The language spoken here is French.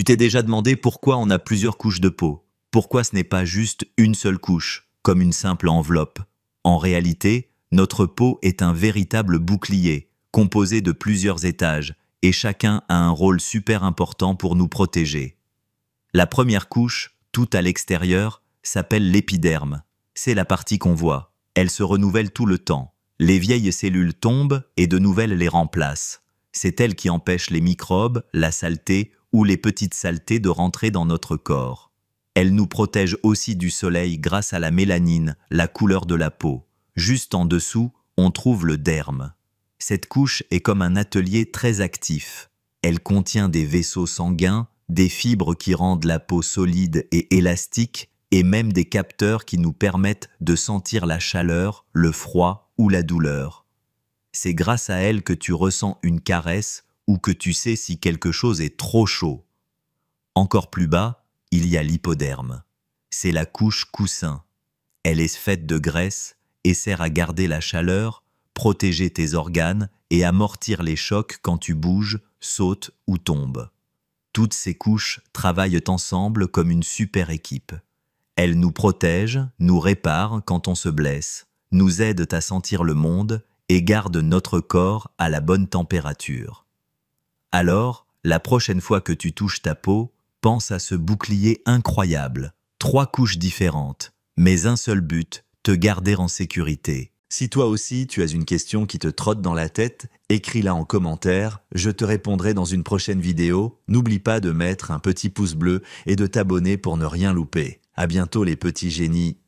Tu t'es déjà demandé pourquoi on a plusieurs couches de peau Pourquoi ce n'est pas juste une seule couche, comme une simple enveloppe En réalité, notre peau est un véritable bouclier, composé de plusieurs étages, et chacun a un rôle super important pour nous protéger. La première couche, tout à l'extérieur, s'appelle l'épiderme. C'est la partie qu'on voit. Elle se renouvelle tout le temps. Les vieilles cellules tombent et de nouvelles les remplacent. C'est elle qui empêche les microbes, la saleté ou les petites saletés de rentrer dans notre corps. Elle nous protège aussi du soleil grâce à la mélanine, la couleur de la peau. Juste en dessous, on trouve le derme. Cette couche est comme un atelier très actif. Elle contient des vaisseaux sanguins, des fibres qui rendent la peau solide et élastique, et même des capteurs qui nous permettent de sentir la chaleur, le froid ou la douleur. C'est grâce à elle que tu ressens une caresse ou que tu sais si quelque chose est trop chaud. Encore plus bas, il y a l'hypoderme. C'est la couche coussin. Elle est faite de graisse et sert à garder la chaleur, protéger tes organes et amortir les chocs quand tu bouges, sautes ou tombes. Toutes ces couches travaillent ensemble comme une super équipe. Elles nous protègent, nous réparent quand on se blesse, nous aident à sentir le monde et gardent notre corps à la bonne température. Alors, la prochaine fois que tu touches ta peau, pense à ce bouclier incroyable. Trois couches différentes, mais un seul but, te garder en sécurité. Si toi aussi tu as une question qui te trotte dans la tête, écris-la en commentaire, je te répondrai dans une prochaine vidéo. N'oublie pas de mettre un petit pouce bleu et de t'abonner pour ne rien louper. À bientôt les petits génies